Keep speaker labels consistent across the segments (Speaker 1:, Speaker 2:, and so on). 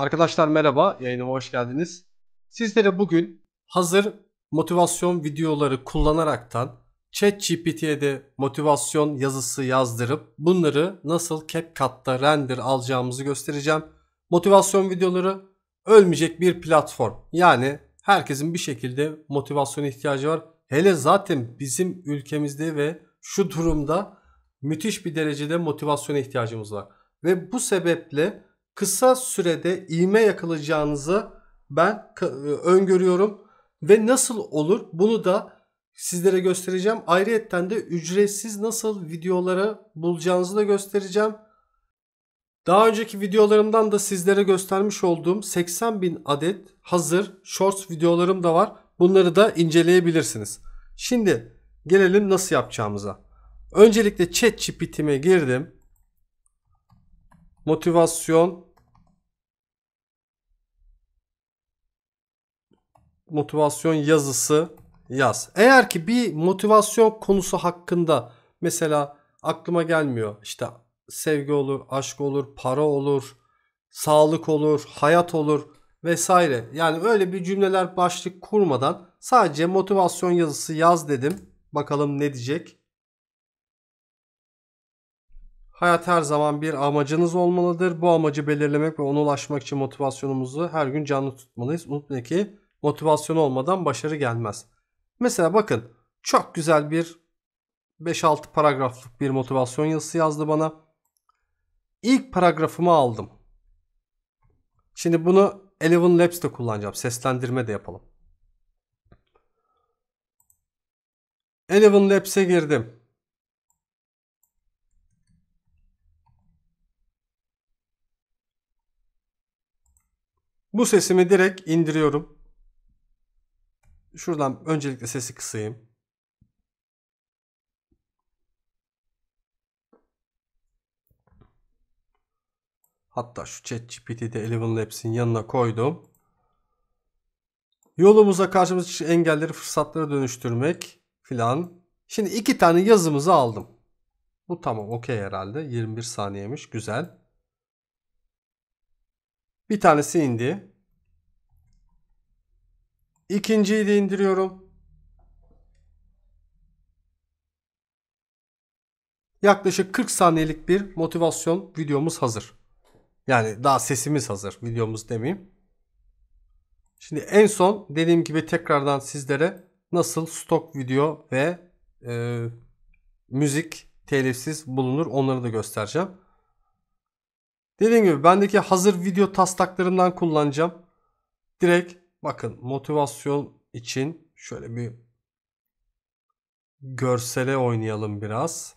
Speaker 1: Arkadaşlar merhaba, yayınıma hoş geldiniz. Sizlere bugün hazır motivasyon videoları kullanaraktan ChatGPT'ye de motivasyon yazısı yazdırıp bunları nasıl CapCut'ta render alacağımızı göstereceğim. Motivasyon videoları ölmeyecek bir platform. Yani herkesin bir şekilde motivasyon ihtiyacı var. Hele zaten bizim ülkemizde ve şu durumda müthiş bir derecede motivasyona ihtiyacımız var. Ve bu sebeple kısa sürede ivme yakalayacağınızı ben e, öngörüyorum. Ve nasıl olur bunu da sizlere göstereceğim. Ayrıyetten de ücretsiz nasıl videoları bulacağınızı da göstereceğim. Daha önceki videolarımdan da sizlere göstermiş olduğum 80 bin adet hazır shorts videolarım da var. Bunları da inceleyebilirsiniz. Şimdi gelelim nasıl yapacağımıza. Öncelikle ChatGPT'ime girdim. Motivasyon motivasyon yazısı yaz. Eğer ki bir motivasyon konusu hakkında mesela aklıma gelmiyor. işte sevgi olur, aşk olur, para olur, sağlık olur, hayat olur vesaire. Yani öyle bir cümleler başlık kurmadan sadece motivasyon yazısı yaz dedim. Bakalım ne diyecek. Hayat her zaman bir amacınız olmalıdır. Bu amacı belirlemek ve ona ulaşmak için motivasyonumuzu her gün canlı tutmalıyız. Unutmayın ki motivasyon olmadan başarı gelmez. Mesela bakın çok güzel bir 5-6 paragraflık bir motivasyon yazısı yazdı bana. İlk paragrafımı aldım. Şimdi bunu Eleven Labs'te kullanacağım. Seslendirme de yapalım. Eleven Labs'e girdim. Bu sesimi direkt indiriyorum. Şuradan öncelikle sesi kısayım. Hatta şu ChatGPT'de Eleven Labs'in yanına koydum. Yolumuza karşımıza çıkan engelleri fırsatlara dönüştürmek filan. Şimdi iki tane yazımızı aldım. Bu tamam okey herhalde. 21 saniyemiş güzel. Bir tanesi indi. İkinciyi de indiriyorum. Yaklaşık 40 saniyelik bir motivasyon videomuz hazır. Yani daha sesimiz hazır. Videomuz demeyeyim. Şimdi en son dediğim gibi tekrardan sizlere nasıl stok video ve e, müzik telifsiz bulunur onları da göstereceğim. Dediğim gibi bendeki hazır video taslaklarından kullanacağım. Direkt Bakın motivasyon için şöyle bir görsele oynayalım biraz.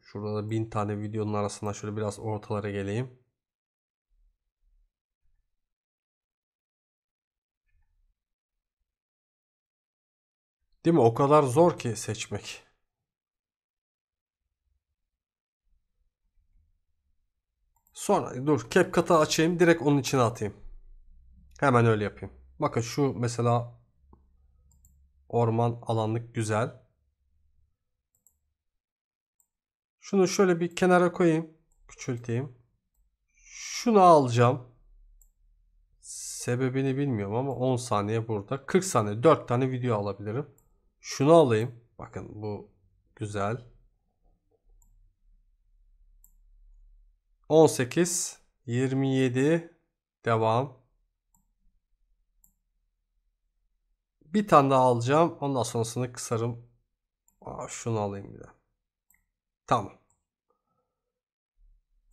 Speaker 1: Şurada da bin tane videonun arasından şöyle biraz ortalara geleyim. Değil mi? O kadar zor ki seçmek. Sonra dur CapCut'ı açayım direkt onun içine atayım. Hemen öyle yapayım. Bakın şu mesela orman alanlık güzel. Şunu şöyle bir kenara koyayım. Küçülteyim. Şunu alacağım. Sebebini bilmiyorum ama 10 saniye burada. 40 saniye 4 tane video alabilirim. Şunu alayım. Bakın bu güzel. 18 27 devam Bir tane daha alacağım. Ondan sonrasını kısarım. Aa, şunu alayım bir de. Tamam.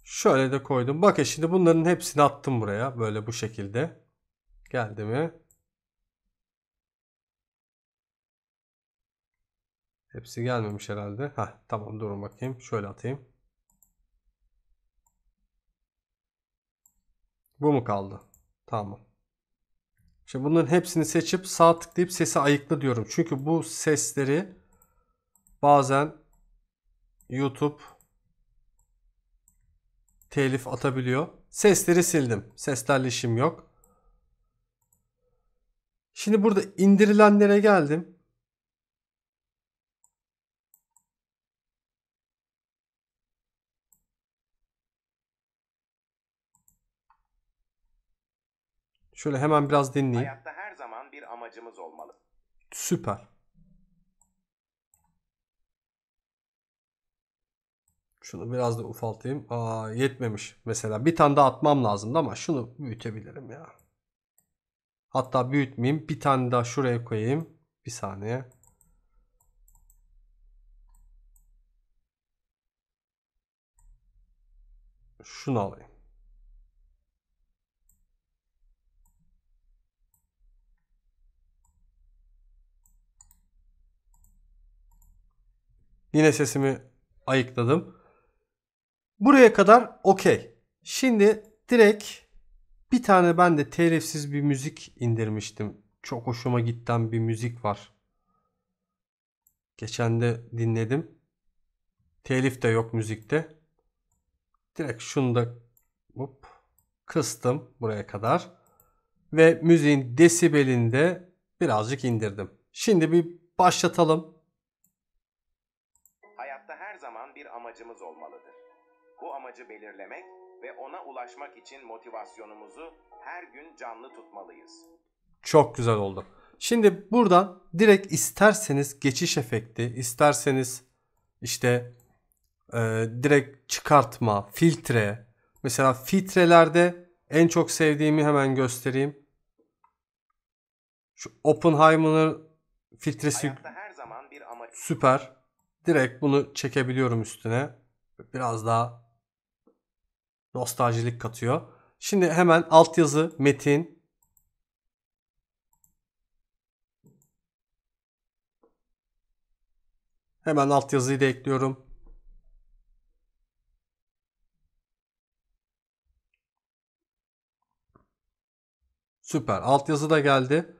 Speaker 1: Şöyle de koydum. Bakın şimdi bunların hepsini attım buraya. Böyle bu şekilde. Geldi mi? Hepsi gelmemiş herhalde. Heh, tamam durun bakayım. Şöyle atayım. Bu mu kaldı? Tamam. Şimdi bunların hepsini seçip sağ tıklayıp sesi ayıkla diyorum. Çünkü bu sesleri bazen YouTube telif atabiliyor. Sesleri sildim. Seslerle işim yok. Şimdi burada indirilenlere geldim. Şöyle hemen biraz dinleyeyim. Hayatta her zaman bir amacımız olmalı. Süper. Şunu biraz da ufaltayım. Aa yetmemiş mesela. Bir tane daha atmam lazımdı ama şunu büyütebilirim ya. Hatta büyütmeyeyim. Bir tane daha şuraya koyayım. Bir saniye. Şunu alayım. Yine sesimi ayıkladım. Buraya kadar okey. Şimdi direkt bir tane ben de telifsiz bir müzik indirmiştim. Çok hoşuma gitten bir müzik var. Geçen de dinledim. Telif de yok müzikte. Direkt şunu da hop, kıstım buraya kadar. Ve müziğin desibelinde birazcık indirdim. Şimdi bir başlatalım. amacımız olmalıdır. Bu amacı belirlemek ve ona ulaşmak için motivasyonumuzu her gün canlı tutmalıyız. Çok güzel oldu. Şimdi buradan direkt isterseniz geçiş efekti, isterseniz işte e, direkt çıkartma, filtre. Mesela filtrelerde en çok sevdiğimi hemen göstereyim. Şu Oppenheimer filtresi süper direkt bunu çekebiliyorum üstüne. Biraz daha nostaljilik katıyor. Şimdi hemen altyazı, metin. Hemen altyazıyı da ekliyorum. Süper. Altyazı da geldi.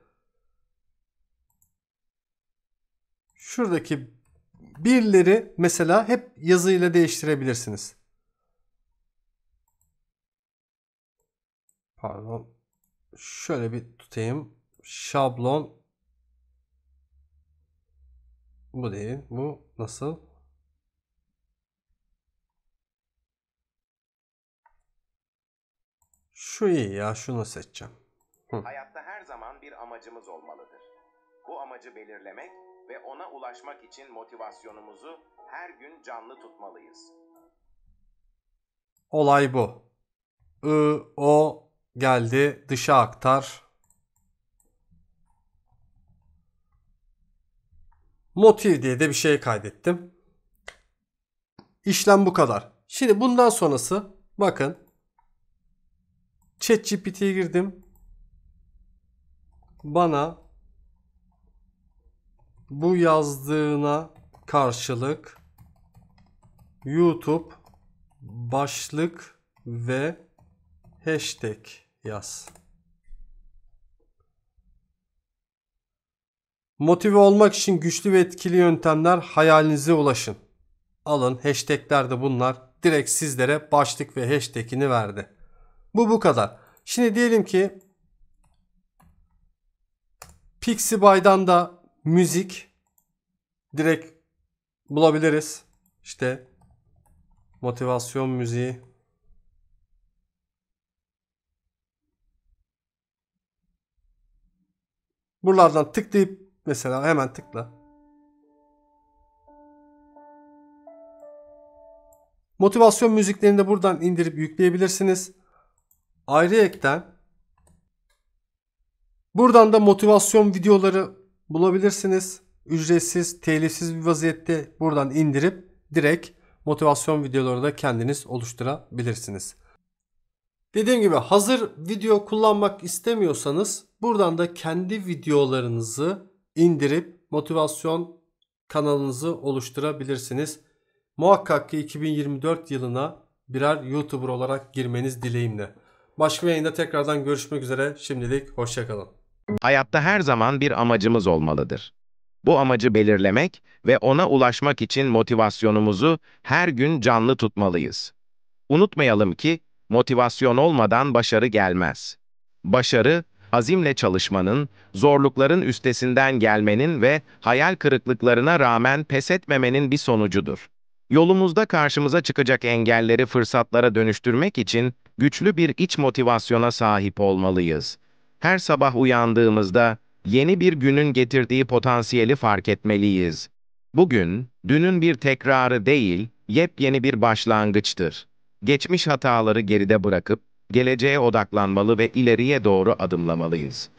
Speaker 1: Şuradaki birleri mesela hep yazıyla değiştirebilirsiniz. Pardon. Şöyle bir tutayım. Şablon. Bu değil. Bu nasıl? Şu iyi ya. Şunu seçeceğim. Hı. Hayatta her zaman bir amacımız olmalıdır bu amacı belirlemek ve ona ulaşmak için motivasyonumuzu her gün canlı tutmalıyız. Olay bu. I, o geldi dışa aktar. Motiv diye de bir şey kaydettim. İşlem bu kadar. Şimdi bundan sonrası bakın. ChatGPT'ye girdim. Bana bu yazdığına karşılık YouTube başlık ve hashtag yaz. Motive olmak için güçlü ve etkili yöntemler hayalinize ulaşın. Alın hashtagler de bunlar. Direkt sizlere başlık ve hashtagini verdi. Bu bu kadar. Şimdi diyelim ki Pixieby'dan da müzik direkt bulabiliriz. İşte motivasyon müziği. Buralardan tıklayıp mesela hemen tıkla. Motivasyon müziklerini de buradan indirip yükleyebilirsiniz. Ayrıyetten buradan da motivasyon videoları bulabilirsiniz. Ücretsiz, telifsiz bir vaziyette buradan indirip direkt motivasyon videoları da kendiniz oluşturabilirsiniz. Dediğim gibi hazır video kullanmak istemiyorsanız buradan da kendi videolarınızı indirip motivasyon kanalınızı oluşturabilirsiniz. Muhakkak ki 2024 yılına birer YouTuber olarak girmeniz dileğimle. Başka bir yayında tekrardan görüşmek üzere. Şimdilik hoşçakalın. Hayatta her zaman bir amacımız olmalıdır. Bu amacı belirlemek ve ona ulaşmak için motivasyonumuzu her gün canlı tutmalıyız. Unutmayalım ki motivasyon olmadan başarı gelmez. Başarı, azimle çalışmanın, zorlukların üstesinden gelmenin ve hayal kırıklıklarına rağmen pes etmemenin bir sonucudur. Yolumuzda karşımıza çıkacak engelleri fırsatlara dönüştürmek için güçlü bir iç motivasyona sahip olmalıyız. Her sabah uyandığımızda yeni bir günün getirdiği potansiyeli fark etmeliyiz. Bugün, dünün bir tekrarı değil, yepyeni bir başlangıçtır. Geçmiş hataları geride bırakıp, geleceğe odaklanmalı ve ileriye doğru adımlamalıyız.